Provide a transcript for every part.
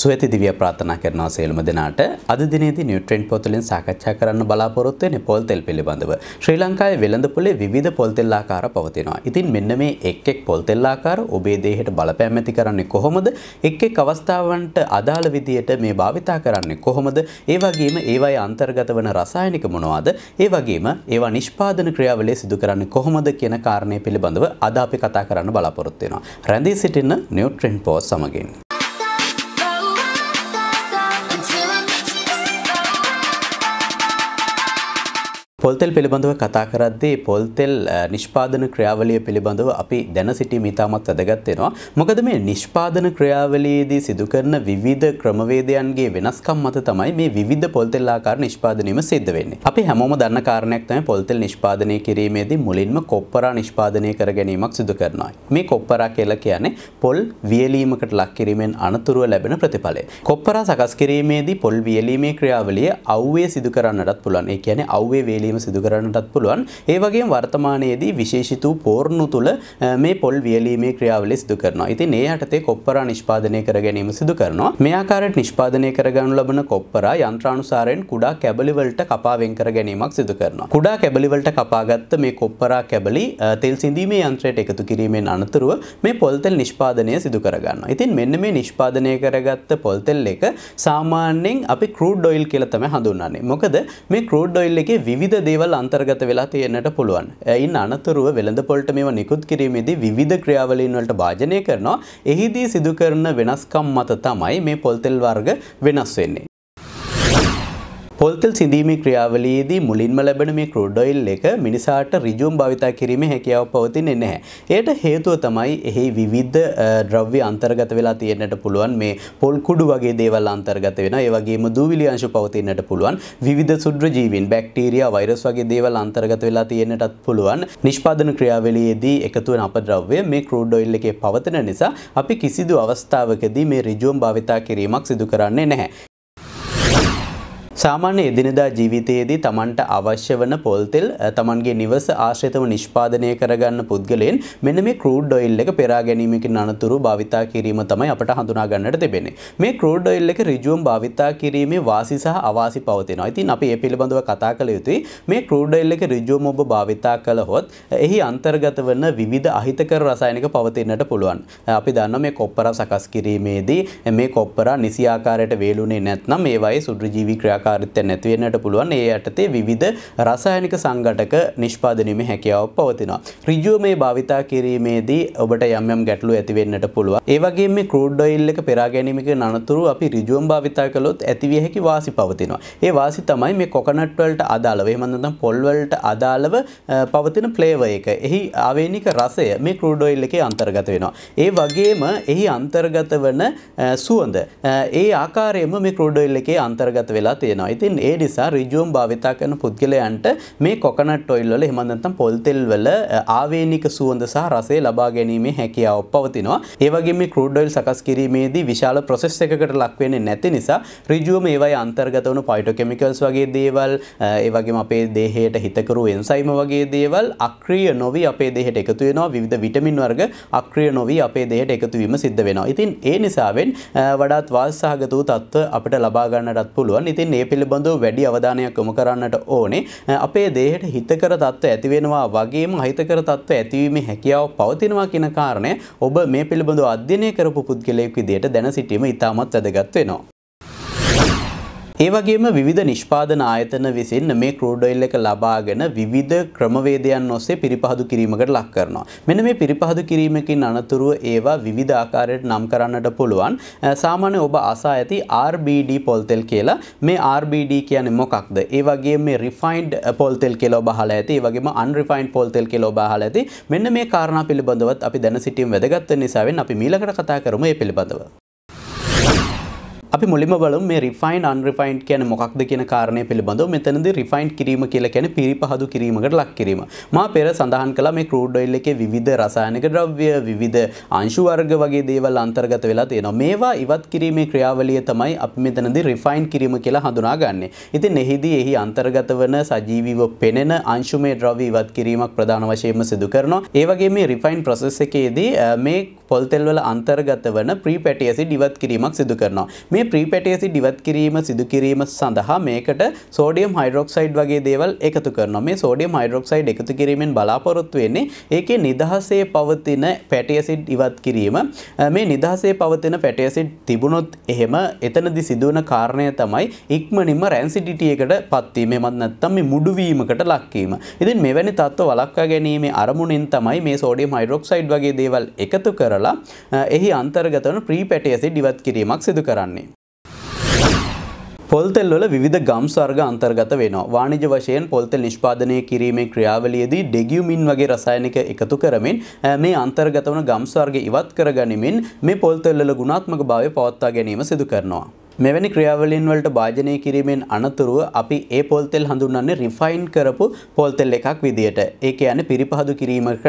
සුවති දිවිය ප්‍රාථනා කරනවා සේලම දෙනාට අද දිනේදී නියුට්‍රෙන්ට් පොතලින් සාකච්ඡා කරන්න බලාපොරොත්තු වෙන පොල් තෙල් පිළිබඳව ශ්‍රී ලංකාවේ වෙළඳ පොලේ විවිධ පොල් තෙල් ආකාර පවතිනවා. ඉතින් මෙන්න මේ එක් එක් පොල් තෙල් ආකාර ඔබේ දේහයට බලපෑම් ඇති කරන්නේ කොහොමද? එක් එක් අවස්ථාවන්ට අදාළ විදියට මේ භාවිතා කරන්නේ කොහොමද? ඒ වගේම ඒවායේ අන්තර්ගත වන රසායනික මොනවාද? ඒ වගේම ඒවා නිෂ්පාදන ක්‍රියාවලිය සිදු කරන්නේ කොහොමද කියන කාරණය පිළිබඳව අද අපි කතා කරන්න බලාපොරොත්තු වෙනවා. රැඳී සිටින නියුට්‍රෙන්ට් පොත් සමගින් පොල්තෙල් පිළිබඳව කතා කරද්දී පොල්තෙල් නිෂ්පාදන ක්‍රියාවලිය පිළිබඳව අපි දැන සිටීම ඉතාමත් වැදගත් වෙනවා. මොකද මේ නිෂ්පාදන ක්‍රියාවලියේදී සිදු කරන විවිධ ක්‍රමවේදයන්ගේ වෙනස්කම් මත තමයි මේ විවිධ පොල්තෙල් ආකාර නිෂ්පාදනයම සිද්ධ වෙන්නේ. අපි හැමෝම දන්න කාරණයක් තමයි පොල්තෙල් නිෂ්පාදනය කිරීමේදී මුලින්ම කොප්පරා නිෂ්පාදනය කර ගැනීමක් සිදු කරනවා. මේ කොප්පරා කියලා කියන්නේ පොල් වියලීමකට ලක් කිරීමෙන් අනතුරුව ලැබෙන ප්‍රතිඵලය. කොප්පරා සකස් කිරීමේදී පොල් වියලීමේ ක්‍රියාවලිය අවුවේ සිදු කරන්නටත් පුළුවන්. ඒ කියන්නේ අවුවේ වේලී කිරීම සිදු කරන්නටත් පුළුවන් ඒ වගේ වර්තමානයේදී විශේෂිත වූ පෝර්ණු තුළ මේ පොල් වියලීමේ ක්‍රියාවලිය සිදු කරනවා. ඉතින් ඒ යටතේ කොප්පරා නිෂ්පාදනය කර ගැනීම සිදු කරනවා. මේ ආකාරයට නිෂ්පාදනය කරගනු ලබන කොප්පරා යන්ත්‍රානුසාරයෙන් කුඩා කැබලි වලට කපා වෙන් කර ගැනීමක් සිදු කරනවා. කුඩා කැබලි වලට කපාගත් මේ කොප්පරා කැබලි තෙල් සිඳීමේ යන්ත්‍රයට එකතු කිරීමෙන් අනතුරුව මේ පොල් තෙල් නිෂ්පාදනය සිදු කරගන්නවා. ඉතින් මෙන්න මේ නිෂ්පාදනය කරගත්ත පොල් තෙල් එක සාමාන්‍යයෙන් අපි ක්‍රූඩ් ඔයිල් කියලා තමයි හඳුන්වන්නේ. මොකද මේ ක්‍රූඩ් ඔයිල් එකේ විවිධ දේවල් අන්තර්ගත වෙලා තියෙන්නට පුළුවන්. එයින් අනතුරුව වෙළඳ පොළට මේව නිකුත් කිරීමේදී විවිධ ක්‍රියාවලීන් වලට භාජනය කරනවා. එහිදී සිදු කරන වෙනස්කම් මත තමයි මේ පොල් තෙල් වර්ග වෙනස් වෙන්නේ. පොල්තෙල් සිදීමේ ක්‍රියාවලයේදී මුලින්ම ලැබෙන මේ ක්‍රෝඩොයිල් එක මිනිසාට රිජුම් භවිතා කිරීම හැකියාව පවතින්නේ නැහැ. එයට හේතුව තමයි එහි විවිධ ද්‍රව්‍ය අන්තර්ගත වෙලා තියෙන්නට පුළුවන් මේ පොල් කුඩු වගේ දේවල් අන්තර්ගත වෙන. ඒ වගේම දූවිලි අංශ පවතින්නට පුළුවන්. විවිධ සුද්‍ර ජීවීන්, බැක්ටීරියා, වෛරස් වගේ දේවල් අන්තර්ගත වෙලා තියෙන්නටත් පුළුවන්. නිෂ්පාදන ක්‍රියාවලියේදී එකතු වෙන අපද්‍රව්‍ය මේ ක්‍රෝඩොයිල් එකේ පවතින නිසා අපි කිසිදු අවස්ථාවකදී මේ රිජුම් භවිතා කිරීමක් සිදු කරන්නේ නැහැ. සාමාන්‍ය එදිනදා ජීවිතයේදී තමන්ට අවශ්‍ය වන පොල්තෙල් තමන්ගේ නිවස ආශ්‍රිතව නිෂ්පාදනය කරගන්න පුද්ගලයන් මෙන්න මේ ක්‍රූඩ් ඔයිල් එක පෙරා ගැනීමකින් අනතුරු භාවිතා කිරීම තමයි අපට හඳුනා ගන්නට තිබෙන්නේ. මේ ක්‍රූඩ් ඔයිල් එක ඍජුවම භාවිතා කිරීමේ වාසි සහ අවාසි පවතිනවා. ඉතින් අපි ඒ පිළිබඳව කතා කළ යුතුයි. මේ ක්‍රූඩ් ඔයිල් එක ඍජුවම ඔබ භාවිතා කළහොත් එහි අන්තර්ගත වන විවිධ අහිතකර රසායනික පවතින්නට පුළුවන්. අපි දන්නවා මේ කොප්පර සකස් කිරීමේදී මේ කොප්පර නිසියාකාරයට වේලුනේ නැත්නම් ඒවායේ සුද්ධජීවී ක්‍රියාකාරීත්වය ක්‍රියාකාරිත්තය නැතිවෙන්නට පුළුවන් ඒ යටතේ විවිධ රසායනික සංගටක නිෂ්පාදනීම හැකියාව පවතිනවා. රිජුව මේ භාවිතා කිරීමේදී ඔබට යම්යම් ගැටලු ඇතිවෙන්නට පුළුව ඒවගේ මේ කරෝඩ්ඩොයිල් එක පෙරාගැනීමික නතුරු අපි රිජුවම් භාවිතා කළොත් ඇතිවිය හැකි වාසි පවතිනවා. ඒ වාසි තමයි මේ කොකනට්වලට අදාළව එමඳම් පොල්වලට අදාළව පවතින ප්ලේව එක එහි ආවේනික රසය මේ කරෝඩොයිල් එකේ අන්තර්ගත වෙනවා. ඒ වගේම එහි අන්තර්ගත වන සුවඳ ඒ ආකාරයම මේ කරෝඩොයිල් එකේ අන්තර්ගත වෙලා තියෙන වෙනවා. ඉතින් ඒ නිසා ඍජුවම භාවිතා කරන පුද්ගලයන්ට මේ කොකනට් ඔයිල් වල එහෙම නැත්නම් පොල් තෙල් වල ආවේනික සුවඳ සහ රසය ලබා ගැනීමේ හැකියාව පවතිනවා. ඒ වගේම මේ ක්‍රූඩ් ඔයිල් සකස් කිරීමේදී විශාල ප්‍රොසෙස් එකකට ලක් වෙන්නේ නැති නිසා ඍජුවම ඒවයි අන්තර්ගත වන ෆයිටෝකෙමිකල්ස් වගේ දේවල් ඒ වගේම අපේ දේහයට හිතකරු එන්සයිම වගේ දේවල් අක්‍රීය නොවි අපේ දේහයට එකතු වෙනවා. විවිධ විටමින් වර්ග අක්‍රීය නොවි අපේ දේහයට එකතු වීම සිද්ධ වෙනවා. ඉතින් ඒ නිසාවෙන් වඩාත් වාසසහගත වූ තත්ත්ව අපිට ලබා ගන්නටත් පුළුවන්. ඉතින් ඒ පිළිබඳව වැඩි අවධානයක් යොමු කරන්නට ඕනේ. අපේ දේහයට හිතකර තත්ත්ව ඇතිවෙනවා වගේම හිතකර තත්ත්ව ඇතිවීමේ හැකියාව පවතිනවා කියන කාරණය ඔබ මේ පිළිබඳව අධ්‍යයනය කරපු පුද්ගලයෙක් විදිහට දැන සිටීම ඉතාමත් වැදගත් වෙනවා. ඒවගේම විධ නිෂ්පාදන ආයතන විසින් මේ කරෝඩොයිල් එක ලබාගෙන විධ ක්‍රමවේදයන් ඔස්සේ පිරිපහදු කිරීමකට ලක් කරනවා. මෙන මේ පිරිපහදු කිරීමකින් අනතුරුව ඒවා විධ ආකාරයට නම් කරන්නට පුළුවන් සාමාන්‍ය ඔබ අසා ඇති RBD පොල්තෙල් කියලා මේ RBD කියන මොකක්ද ඒවගේ මේ රිෆයින්ඩ් පොල්තෙල් කෙලෝ බහල ඇති වගේම අන්රිෆයින්් පොල්තෙල් කෙලෝ බහල ඇති මෙන්න මේ කාරණ පිළිබඳවත් අපි දැන සිටින් වැදගත්ත නිසාවෙන් අපි මීලකට කතා කරම ඒ පිළිබඳව. අපි මුලිම බල මේ රිෆයින් අන්රිෆයින්් කියන මොක්ද කියන කාරණය පිළිබඳව මෙතනද රිෆයින්් කිරීම කියල ැන පිරි පහදු කිරීමට ලක් කිරීම මා පෙර සඳහන් කලා මේ කරෝඩ්ඩොයිල් එක විධ රසායනක ද්‍රව්‍ය විධ අංශුවර්ග වගේ දේවල් අන්තර්ගත වෙලා තියෙන මේවා ඉවත් කිරීමේ ක්‍රියාවලිය තමයි අප මෙතනද රිෆයින්් කිරීම කියලා හඳුනාගන්න ඉති නෙහිදී එහි අන්තර්ගත වන සජීවිව පෙනෙන අංශුමේ ද්‍රවී ඉවත් කිරීමක් ප්‍රධාන වශයම සිදු කරනවා ඒවගේ මේ රිෆයින් ප්‍රසෙස් එකේදී මේ පොල්තෙල්වල අන්තර්ගත වන ප්‍රී පැටියසි ඩිවත් කිරීමක් සිදු කරනවා මේ මේ ප්‍රීපැටේසි ඩිවත් කිරීම සිදු කිරීම සඳහා මේකට සෝඩියම් හයිඩ්‍රොක්සයිඩ් වගේ දේවල් එකතු කරනවා. මේ සෝඩියම් හයිඩ්‍රොක්සයිඩ් එකතු කිරීමෙන් බලාපොරොත්තු වෙන්නේ ඒකේ නිදහසේ පවතින පැටියසිඩ් ඉවත් කිරීම. මේ නිදහසේ පවතින පැටියසිඩ් තිබුණොත් එහෙම එතනදි සිදුවන කාරණය තමයි ඉක්මනින්ම රැන්සිඩිටි එකට පත්වීමෙමත් නැත්නම් මේ මුඩු වීමකට ලක්වීම. ඉතින් මෙවැනි තත්ත්ව වළක්වා ගැනීම අරමුණින් තමයි මේ සෝඩියම් හයිඩ්‍රොක්සයිඩ් වගේ දේවල් එකතු කරලා එහි අන්තර්ගත වන ප්‍රීපැටියසිඩ් ඉවත් කිරීමක් සිදු කරන්නේ. පොල්තෙල්වල විධ ගම් සර්ග අන්තර්ගත වෙනවා වාණිජ වශයෙන් පොල්තෙල් නිෂ්පාදනය කිරීමේ ක්‍රියාවලියදී ඩෙගියුමින් වගේ රසායනික එකතු කරමින් මේ අන්තර්ගත වන ගම් සර්ග ඉවත් කර ගනිමින් මේ පොල්තෙල්වල ගුණාත්මක භාවය පවත්වා ගැනීම සිදු කරනවා මෙවැනි ක්‍රියාවලින් වලට භාජනය කිරීමෙන් අනතුරුව අපි ඒ පොල්තෙල් හඳුන්වන්නේ රිෆයින් කරපු පොල්තෙල් එකක් විදිහට. ඒ කියන්නේ පිරිපහදු කිරීමකට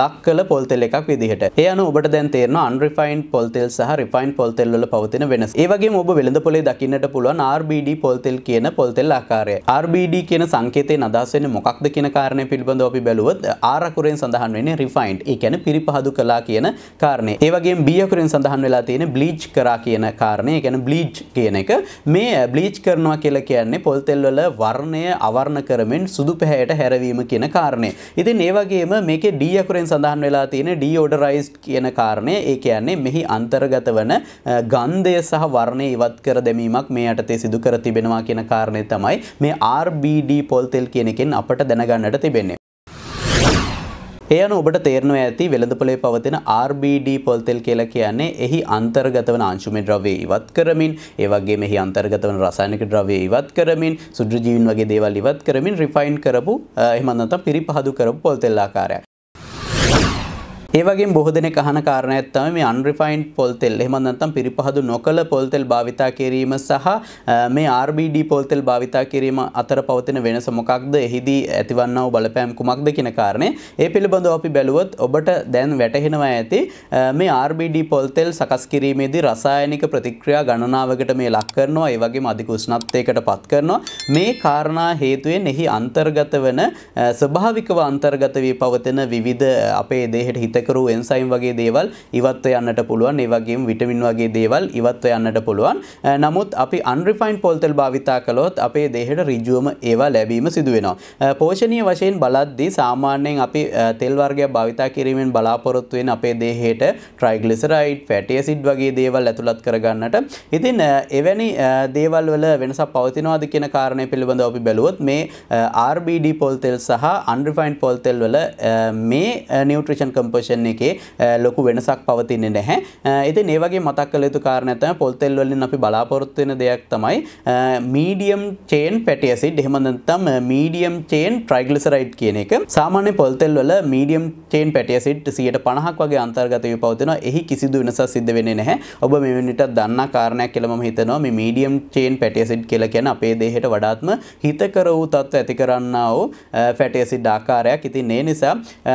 ලක් කළ පොල්තෙල් එකක් විදිහට. ඒ අනුව ඔබට දැන් තේරෙනවා අන්රිෆයින්ඩ් පොල්තෙල් සහ රිෆයින්ඩ් පොල්තෙල් වල පවතින වෙනස. ඒ වගේම ඔබ වෙළඳ පොලේ දකින්නට පුළුවන් RBD පොල්තෙල් කියන පොල්තෙල් ආකාරය. RBD කියන සංකේතයෙන් අදහස් වෙන්නේ මොකක්ද කියන කාරණය පිළිබඳව අපි බැලුවොත් R අකුරෙන් සඳහන් වෙන්නේ රිෆයින්ඩ්. ඒ කියන්නේ පිරිපහදු කළා කියන කාරණේ. ඒ වගේම B අකුරෙන් සඳහන් වෙලා තියෙන්නේ බ්ලීච් කරා කියන කාරණේ. ඒ කියන්නේ බ්ලීච් කියන එක මේ බ්ලීච් කරනවා කියලා කියන්නේ පොල් තෙල් වල වර්ණය අවර්ණ කරමින් සුදු පැහැයට හැරවීම කියන කාරණය. ඉතින් ඒ වගේම මේකේ D අකුරෙන් සඳහන් වෙලා තියෙන deodorized කියන කාරණය. ඒ කියන්නේ මෙහි අන්තර්ගත වන ගන්ධය සහ වර්ණය ඉවත් කර දැමීමක් මේ යටතේ සිදු කර තිබෙනවා කියන කාරණය තමයි මේ RBD පොල් තෙල් කියන එකෙන් අපට දැනගන්නට තිබෙන්නේ. එයන ඔබට තේරනව ඇති වෙළඳපොලේ පවතින RBD පොල්තෙල් කියලා කියන්නේ එහි අන්තර්ගත වන අංශුමේ ද්‍රව්‍ය ඉවත් කරමින් ඒ වගේ මෙහි අන්තර්ගත වන රසායනික ද්‍රව්‍ය ඉවත් කරමින් සුද්‍රජීවීන් වගේ දේවල් ඉවත් කරමින් රිෆයින් කරපු එහෙම නැත්නම් පිරිපහදු කරපු පොල්තෙල් ආකාරයක්. ඒවගේ බොහදන කහන කාරණ ඇත්තම මේ අන්රිෆයින්් පොල්තෙල් එහමනත්තම් පිරිපහදු නොකළ පොල්තෙල් භාවිතා කිරීම සහ මේ RBD පොල්තෙල් භාවිතා කිරීම අතර පවතින වෙනස මොකක්ද එහිදී ඇතිවන්නව බලපෑම් කුමක්ද කියන කාරණය ඒ පිළිබඳ අපි බැලුවොත් ඔබට දැන් වැටහෙනවා ඇති මේ RBD පොල්තෙල් සකස් කිරීමේදී රසායනික ප්‍රතික්‍රියා ගණනාවකට මේ ලක් කරනවා ඒ වගේ අධික උෂ්ණත්වයකට පත් කරනවා මේ කාරණා හේතුවෙන් එහි අන්තර්ගත වන ස්වභාවිකව අන්තර්ගත වී පවතින විවිධ අපේ දේහයට හිත සැකරු එන්සයිම් වගේ දේවල් ඉවත්ව යන්නට පුළුවන් ඒ වගේම විටමින් වගේ දේවල් ඉවත්ව යන්නට පුළුවන් නමුත් අපි අන්රිෆයින් පොල්තෙල් භාවිතා කළොත් අපේ දේහයට ඍජුවම ඒවා ලැබීම සිදු වෙනවා පෝෂණීය වශයෙන් බලද්දී සාමාන්‍යයෙන් අපි තෙල් වර්ගයක් භාවිතා කිරීමෙන් බලාපොරොත්තු වෙන අපේ දේහයට ට්‍රයිග්ලිසරයිඩ් ෆැටි ඇසිඩ් වගේ දේවල් ඇතුළත් කරගන්නට ඉතින් එවැනි දේවල් වල වෙනසක් පවතිනවාද කියන කාරණය පිළිබඳව අපි බැලුවොත් මේ RBD පොල්තෙල් සහ අන්රිෆයින් පොල්තෙල් වල මේ නිවට්‍රිෂන් කම්පෝෂන් ෆන්ක්ෂන් එකේ ලොකු වෙනසක් පවතින්නේ නැහැ ඉතින් ඒ වගේ මතක් කළ යුතු කාරණා තමයි පොල් තෙල් වලින් අපි බලාපොරොත්තු වෙන දෙයක් තමයි මීඩියම් චේන් ෆැටි ඇසිඩ් එහෙම නැත්නම් මීඩියම් චේන් ට්‍රයිග්ලිසරයිඩ් කියන එක සාමාන්‍ය පොල් තෙල් වල මීඩියම් චේන් ෆැටි ඇසිඩ් 150ක් වගේ අන්තර්ගත වී පවතිනවා එහි කිසිදු වෙනසක් සිද්ධ වෙන්නේ නැහැ ඔබ මේ වෙනිට දන්නා කාරණයක් කියලා මම හිතනවා මේ මීඩියම් චේන් ෆැටි ඇසිඩ් කියලා කියන්නේ අපේ දේහයට වඩාත්ම හිතකර වූ තත්ත්ව ඇති කරන්නා වූ ෆැටි ඇසිඩ් ආකාරයක්. ඉතින් ඒ නිසා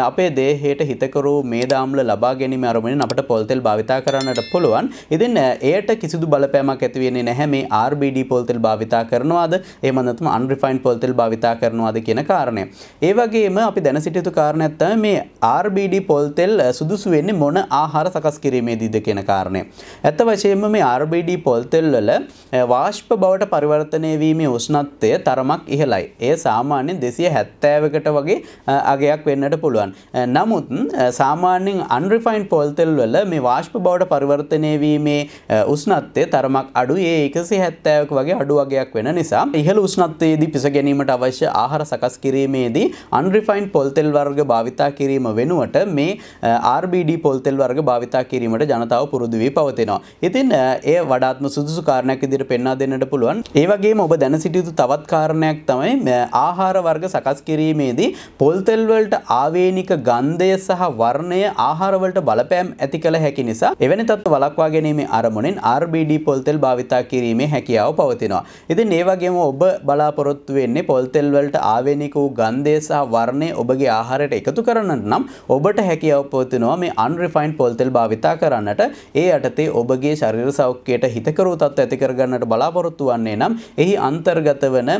අපේ දේහයට හිතකරු මේ දාම්ල ලබා ගැනීම අරමුණෙන් අපට පොල්තෙල් භාවිතා කරන්නට පුළුවන්. ඉතින් එයට කිසිදු බලපෑමක් ඇති වෙන්නේ නැහැ මේ RBD පොල්තෙල් භාවිතා කරනවාද එහෙම නැත්නම් unrefined පොල්තෙල් භාවිතා කරනවාද කියන කාරණය. ඒ වගේම අපි දැන සිටිය යුතු කාරණයක් තමයි මේ RBD පොල්තෙල් සුදුසු වෙන්නේ මොන ආහාර සකස් කිරීමේදීද කියන කාරණය. ඇත්ත වශයෙන්ම මේ RBD පොල්තෙල් වල වාෂ්ප බවට පරිවර්තනය වීමේ උෂ්ණත්වය තරමක් ඉහළයි. ඒ සාමාන්‍යයෙන් 270කට වගේ අගයක් වෙන්නට පුළුවන්. නමුත් සාමාන්‍ය සාමාන්‍යෙන් අන්රිෆයින් පොල්තෙල් වල මේ වාශ්ප බවට පරිවර්තනය වීමේ උස්නත්තේ තරමක් අඩු ඒ එකසි හැත්තෑවක වගේ අඩු වගයක් වෙන නිසා ඉහළ උස්නත්තයේදී පිස ගැනීමට අවශ්‍ය ආහාර සකස් කිරීමේදී අන්රිෆයින් පොල්තෙල් වර්ග භාවිතා කිරීම වෙනුවට මේ RBD පොල්තෙල් වර්ග භාවිතා කිරීමට ජනතාව පුරුදු වී පවතිනවා. ඉතින් ඒ වඩාත්ම සුදුසු කාරණයක් විදිහට පෙන්වා දෙන්නට පුළුවන්. ඒ වගේම ඔබ දැන සිටිය යුතු තවත් කාරණයක් තමයි ආහාර වර්ග සකස් කිරීමේදී පොල්තෙල් වලට ආවේනික ගන්ධය සහ වර්ණ වර්ණය ආහාරවලට බලපෑම් ඇති කළ හැකි නිසා එවැනි තත්ත්ව වළක්වා ගැනීම අරමුණෙන් RBD පොල්තෙල් භාවිතා කිරීමේ හැකියාව පවතිනවා. ඉතින් ඒ වගේම ඔබ බලාපොරොත්තු වෙන්නේ පොල්තෙල් වලට ආවේනික වූ ගන්ධය සහ වර්ණය ඔබගේ ආහාරයට එකතු කරන්නට නම් ඔබට හැකියාව පවතිනවා මේ unrefined පොල්තෙල් භාවිතා කරන්නට. ඒ යටතේ ඔබගේ ශරීර සෞඛ්‍යයට හිතකරු තත්ත්ව ඇති කරගන්නට බලාපොරොත්තු වන්නේ නම් එහි අන්තර්ගත වන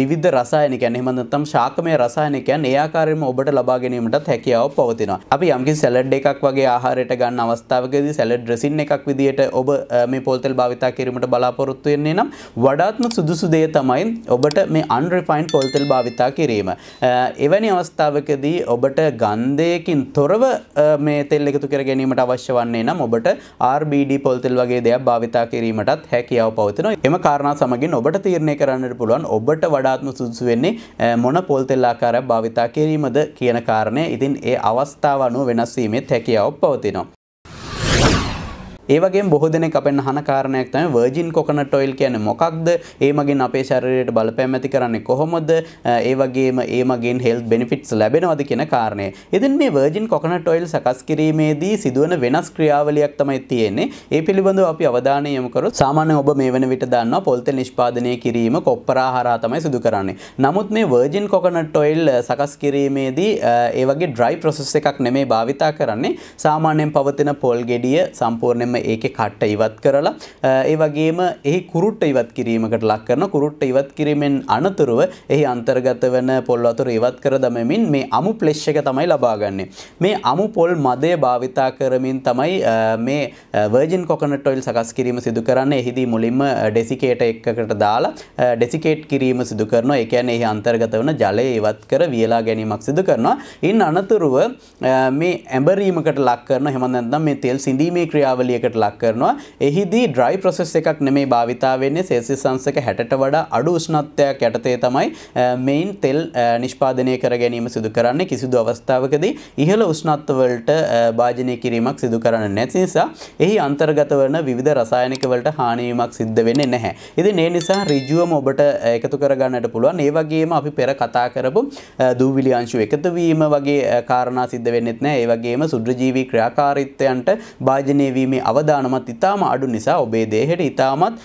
විවිධ රසායනිකයන් එහෙම නැත්නම් ශාකමය රසායනිකයන් ඒ ආකාරයෙන්ම ඔබට ලබා ගැනීමටත් හැකියාව පවතිනවා. අපි යම් යම්කි සැලඩ් එකක් වගේ ආහාරයට ගන්න අවස්ථාවකද සැලඩ් ඩ්‍රෙසින් එකක් විදිහට ඔබ මේ පොල්තෙල් භාවිතා කිරීමට බලාපොරොත්තු වෙන්නේ නම් වඩාත්ම සුදුසු දේ තමයි ඔබට මේ අන්රිෆයින් පොල්තෙල් භාවිතා කිරීම. එවැනි අවස්ථාවකදී ඔබට ගන්ධයකින් තොරව මේ තෙල් එකතු කර ගැනීමට අවශ්‍ය වන්නේ නම් ඔබට RBD පොල්තෙල් වගේ දෙයක් භාවිතා කිරීමටත් හැකියාව පවතිනවා. එම කාරණා සමගින් ඔබට තීරණය කරන්නට පුළුවන් ඔබට වඩාත්ම සුදුසු වෙන්නේ මොන පොල්තෙල් ආකාරයක් භාවිතා කිරීමද කියන කාරණය. ඉතින් ඒ අවස්ථාව අනුව අනුව වෙනස්වීමෙත් හැකියාව පවතිනවා. ඒවගේ බොහදනෙ අපෙන් හන කාරණයක් තම වර්ජින් කොකනට ඔයිල් කියන මොකක්ද ඒමගින් අපේ ශරයට බලපෑම් ඇති කරන්නේ කොහොමද ඒවගේම ඒමගින් හෙල් බෙනිෆිට්ස් ලැබෙනවද කියෙන කාරණය එතින් මේ වර්ජින් කොකනට ඔයිල් සකස් කිරීමේදී සිදුවන වෙනස් ක්‍රියාවලියක් තමයි තියෙන්නේ ඒ පිළිබඳව අපි අවධානය යමුකරු සාමාන්‍ය ඔබ මේ වන විට දන්න පොල්තෙල් නිෂ්පාදනය කිරීම කොප්පරා හරා තමයි සිදු කරන්නේ නමුත් මේ වර්ජින් කොකනට ඔයිල් සකස් කිරීමේදී ඒවගේ ඩ්‍රයි ප්‍රොසෙස් එකක් නෙමේ භාවිතා කරන්නේ සාමාන්‍යයෙන් පවතින පොල් ගෙඩිය සම්පූර්ණයෙන්ම ඒක කට්ට ඉවත් කරලා ඒ වගේම එහි කුරුට්ට ඉවත් කිරීමකට ලක් කරන කුරුට්ට ඉවත් කිරීමෙන් අනතුරුව එහි අන්තර්ගත වන පොල් වතුර ඉවත් කර දමමින් මේ අමු ප්ලෙෂ් එක තමයි ලබාගන්නේ මේ අමු පොල් මදය භාවිතා කරමින් තමයි මේ වර්ජන් කොකනට ඔයිල් සකස් කිරීම සිදු කරන්න එහිදී මුලින්ම ඩෙසිකේට එකකට දාලා ඩෙසිකේට් කිරීම සිදු කරනවා ඒ කියන්නේ එහි අන්තර්ගත වන ජලය ඉවත් කර වියලා ගැනීමක් සිදු කරනවා ඉන් අනතුරුව මේ ඇඹරීමකට ලක් කරන හැම නැත්නම් මේ තෙල් සිඳීමේ ක්‍රියාවලිය මරණයකට ලක් කරනවා. එහිදී ඩ්‍රයි ප්‍රොසෙස් එකක් නෙමේ භාවිතා වෙන්නේ සෙල්සියස් අංශක 60ට වඩා අඩු උෂ්ණත්වයක් යටතේ තමයි මේන් තෙල් නිෂ්පාදනය කර ගැනීම සිදු කරන්නේ. කිසිදු අවස්ථාවකදී ඉහළ උෂ්ණත්වවලට භාජනය කිරීමක් සිදු කරන්නේ නැති නිසා එහි අන්තර්ගත වන විවිධ රසායනික වලට හානි වීමක් සිද්ධ වෙන්නේ නැහැ. ඉතින් ඒ නිසා ඍජුවම ඔබට එකතු කරගන්නට පුළුවන්. ඒ වගේම අපි පෙර කතා කරපු දූවිලි අංශු එකතු වීම වගේ කාරණා සිද්ධ වෙන්නෙත් නැහැ. ඒ වගේම සුද්‍රජීවී ක්‍රියාකාරීත්වයන්ට භාජනය වීමේ අවදානමත් ඉතාම අඩු නිසා ඔබේ දේහයට ඉතාමත්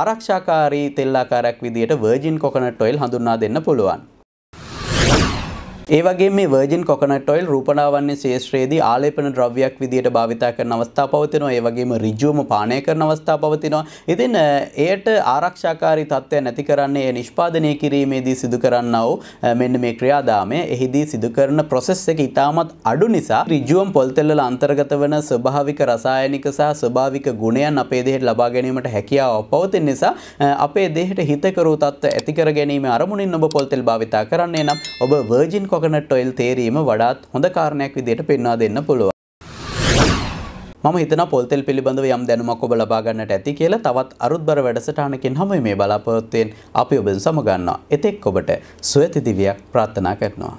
ආරක්ෂාකාරී තෙල්ලාකාරයක් විදිහට වර්ජින් කොකනට් ඔයිල් හඳුන්වා දෙන්න පුළුවන්. ඒවගේ මේ වර්ජන් කොකනට ඔයිල් රූපනාවන්නේ ශේෂත්‍රයේදී ආලේපන ද්‍රව්‍යයක් විදියට භාවිතා කරන අවස්ථා පවතිනවා ඒ වගේම ඍජුවම පානය කරන අවස්ථා පවතිනවා ඉතින් එයට ආරක්ෂාකාරී තත්ත්වය නැති කරන්නේ ඒ නිෂ්පාදනය කිරීමේදී සිදු කරන්නා වූ මෙන්න මේ ක්‍රියාදාමය එහිදී සිදු කරන ප්‍රොසෙස් එක ඉතාමත් අඩු නිසා ඍජුවම පොල් තෙල්වල අන්තර්ගත වන ස්වභාවික රසායනික සහ ස්වභාවික ගුණයන් අපේ දේහයට ලබා ගැනීමට හැකියාව පවතින නිසා අපේ දේහයට හිතකරු තත්ත්ව ඇති කර ගැනීම අරමුණින් ඔබ පොල් තෙල් භාවිතා කරන්නේ නම් ඔබ වර්ජන් කොකනට ඔයිල් තේරීම වඩාත් හොඳ කාරණයක් විදියට පෙන්වා දෙන්න පුළුව. ම හිතන පොල්තෙල් පිළිබඳව යම් දැනුමක් ඔබ ලබාගන්නට ඇති කියලා තවත් අරුත්බර වැඩසටානකින් හම මේ බලාපොරොත්තයෙන් අපි ඔබෙන් සමගන්නවා එතෙක් ඔබට සොයතිදිවයක් ප්‍රාත්ථනා කරනවා.